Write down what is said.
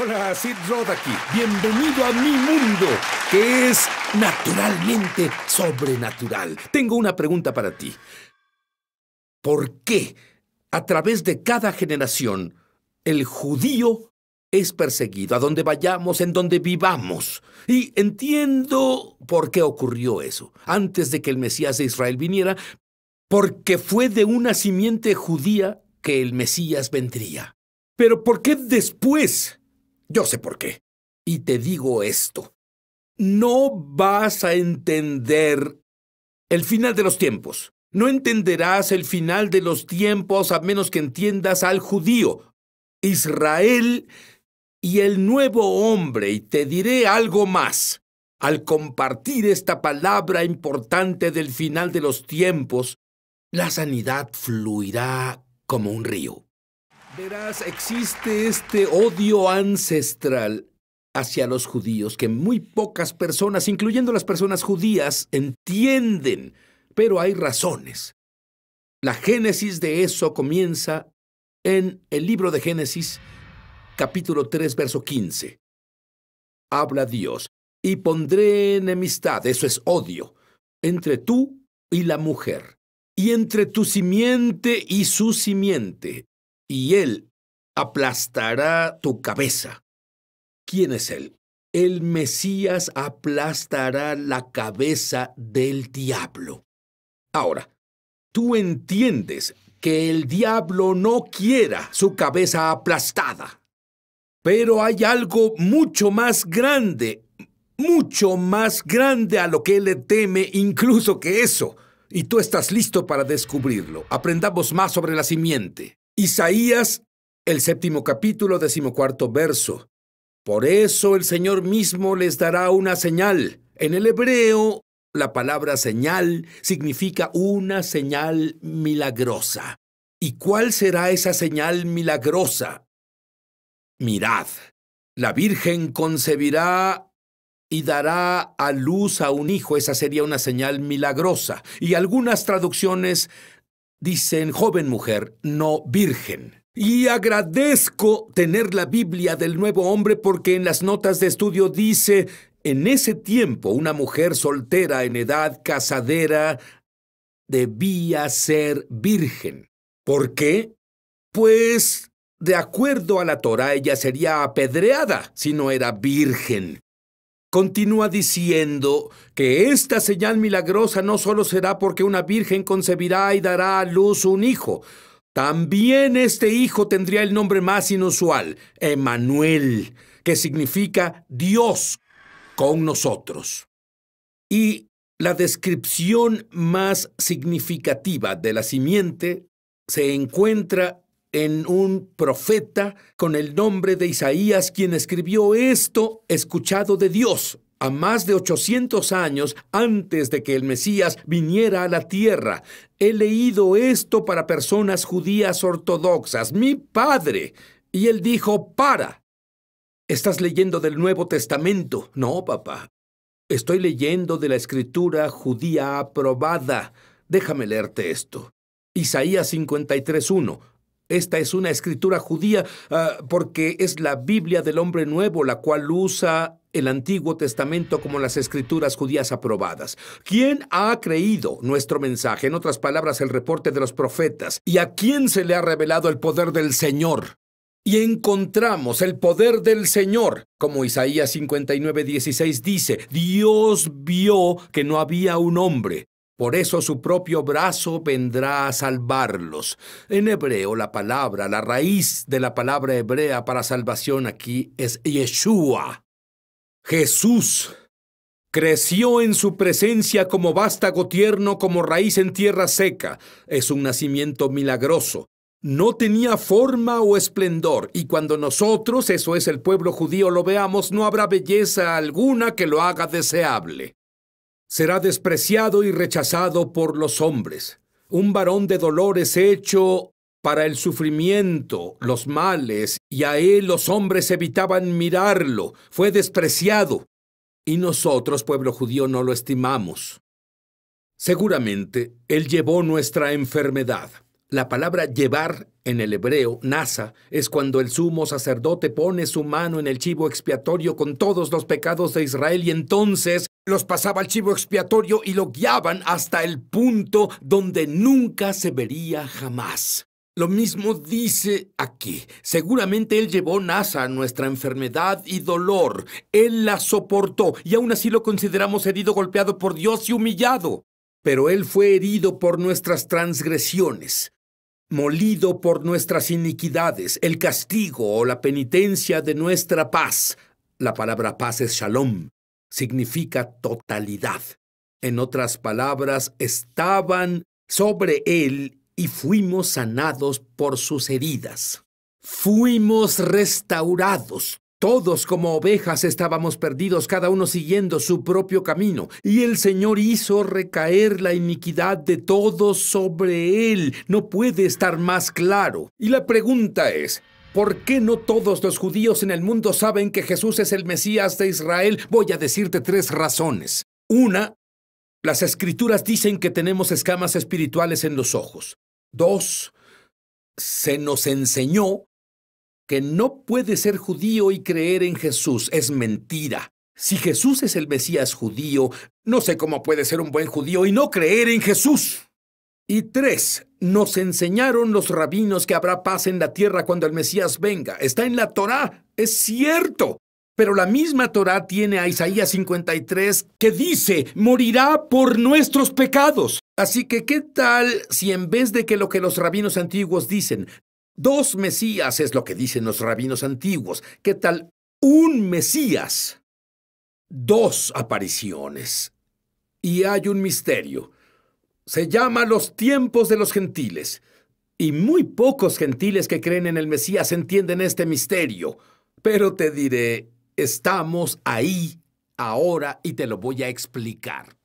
Hola, Sid Roth aquí. Bienvenido a mi mundo, que es naturalmente sobrenatural. Tengo una pregunta para ti. ¿Por qué, a través de cada generación, el judío es perseguido, a donde vayamos, en donde vivamos. Y entiendo por qué ocurrió eso, antes de que el Mesías de Israel viniera, porque fue de una simiente judía que el Mesías vendría. Pero ¿por qué después yo sé por qué. Y te digo esto. No vas a entender el final de los tiempos. No entenderás el final de los tiempos a menos que entiendas al judío, Israel y el nuevo hombre. Y te diré algo más. Al compartir esta palabra importante del final de los tiempos, la sanidad fluirá como un río. Verás, existe este odio ancestral hacia los judíos que muy pocas personas, incluyendo las personas judías, entienden, pero hay razones. La génesis de eso comienza en el libro de Génesis, capítulo 3, verso 15. Habla Dios, y pondré enemistad, eso es odio, entre tú y la mujer, y entre tu simiente y su simiente, y él aplastará tu cabeza. ¿Quién es él? El Mesías aplastará la cabeza del diablo. Ahora, tú entiendes que el diablo no quiera su cabeza aplastada. Pero hay algo mucho más grande, mucho más grande a lo que él le teme incluso que eso. Y tú estás listo para descubrirlo. Aprendamos más sobre la simiente. Isaías, el séptimo capítulo, decimocuarto verso. Por eso el Señor mismo les dará una señal. En el hebreo, la palabra señal significa una señal milagrosa. ¿Y cuál será esa señal milagrosa? Mirad, la Virgen concebirá y dará a luz a un hijo. Esa sería una señal milagrosa. Y algunas traducciones Dicen joven mujer, no virgen. Y agradezco tener la Biblia del nuevo hombre porque en las notas de estudio dice, en ese tiempo una mujer soltera en edad casadera debía ser virgen. ¿Por qué? Pues, de acuerdo a la Torá, ella sería apedreada si no era virgen. Continúa diciendo que esta señal milagrosa no solo será porque una virgen concebirá y dará a luz un hijo, también este hijo tendría el nombre más inusual, Emanuel, que significa Dios con nosotros. Y la descripción más significativa de la simiente se encuentra en un profeta con el nombre de Isaías, quien escribió esto escuchado de Dios a más de 800 años antes de que el Mesías viniera a la tierra. He leído esto para personas judías ortodoxas, mi padre. Y él dijo, para. Estás leyendo del Nuevo Testamento. No, papá. Estoy leyendo de la escritura judía aprobada. Déjame leerte esto. Isaías 53.1. Esta es una escritura judía ah, porque es la Biblia del hombre nuevo, la cual usa el Antiguo Testamento como las escrituras judías aprobadas. ¿Quién ha creído nuestro mensaje? En otras palabras, el reporte de los profetas. ¿Y a quién se le ha revelado el poder del Señor? y encontramos el poder del Señor. Como Isaías 59, 16 dice, Dios vio que no había un hombre por eso su propio brazo vendrá a salvarlos. En hebreo, la palabra, la raíz de la palabra hebrea para salvación aquí es Yeshua. Jesús creció en su presencia como vástago tierno, como raíz en tierra seca. Es un nacimiento milagroso. No tenía forma o esplendor, y cuando nosotros, eso es el pueblo judío, lo veamos, no habrá belleza alguna que lo haga deseable. Será despreciado y rechazado por los hombres, un varón de dolores hecho para el sufrimiento, los males, y a él los hombres evitaban mirarlo, fue despreciado, y nosotros, pueblo judío, no lo estimamos. Seguramente, él llevó nuestra enfermedad. La palabra llevar en el hebreo, nasa, es cuando el sumo sacerdote pone su mano en el chivo expiatorio con todos los pecados de Israel y entonces los pasaba al chivo expiatorio y lo guiaban hasta el punto donde nunca se vería jamás. Lo mismo dice aquí. Seguramente Él llevó NASA nuestra enfermedad y dolor. Él la soportó y aún así lo consideramos herido, golpeado por Dios y humillado. Pero Él fue herido por nuestras transgresiones, molido por nuestras iniquidades, el castigo o la penitencia de nuestra paz. La palabra paz es shalom significa totalidad. En otras palabras, estaban sobre él y fuimos sanados por sus heridas. Fuimos restaurados. Todos como ovejas estábamos perdidos, cada uno siguiendo su propio camino. Y el Señor hizo recaer la iniquidad de todos sobre él. No puede estar más claro. Y la pregunta es, ¿Por qué no todos los judíos en el mundo saben que Jesús es el Mesías de Israel? Voy a decirte tres razones. Una, las escrituras dicen que tenemos escamas espirituales en los ojos. Dos, se nos enseñó que no puede ser judío y creer en Jesús. Es mentira. Si Jesús es el Mesías judío, no sé cómo puede ser un buen judío y no creer en Jesús. Y tres, nos enseñaron los rabinos que habrá paz en la tierra cuando el Mesías venga. Está en la Torá, es cierto. Pero la misma Torá tiene a Isaías 53 que dice, morirá por nuestros pecados. Así que, ¿qué tal si en vez de que lo que los rabinos antiguos dicen, dos Mesías es lo que dicen los rabinos antiguos, ¿qué tal un Mesías? Dos apariciones. Y hay un misterio se llama los tiempos de los gentiles. Y muy pocos gentiles que creen en el Mesías entienden este misterio. Pero te diré, estamos ahí ahora y te lo voy a explicar.